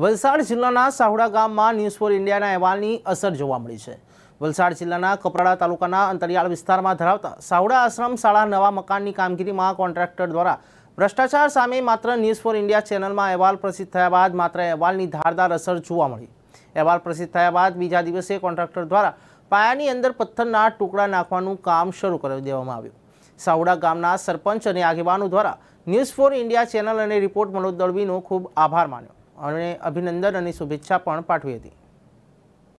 વલસાડ જિલ્લાના સાહુડા ગામમાં news for ઇન્ડિયાના અહેવાલની અસર જોવા મળી છે વલસાડ જિલ્લાના કપરાડા તાલુકાના અંતરિયાળ વિસ્તારમાં ધરાવતા સાહુડા આશ્રમ શાળા નવા મકાનની કામગીરીમાં કોન્ટ્રાક્ટર દ્વારા ભ્રષ્ટાચાર સામે માત્ર ન્યૂઝ ફોર ઇન્ડિયા ચેનલમાં અહેવાલ પ્રસિદ્ધ થયા બાદ માત્ર અહેવાલની ધારદાર અસર જોવા મળી અહેવાલ પ્રસિદ્ધ થયા બાદ બીજા દિવસે કોન્ટ્રાક્ટર દ્વારા પાયાની અંદર પથ્થરના ટુકડા નાખવાનું કામ શરૂ કરી દેવામાં આવ્યું સાહુડા ગામના સરપંચ અને આગેવાનો દ્વારા ન્યૂઝ ફોર ઇન્ડિયા ચેનલ અને રિપોર્ટ મનોજ દળવીનો ખૂબ આભાર માન્યો અને અભિનંદન અને શુભેચ્છા પણ પાઠવી હતી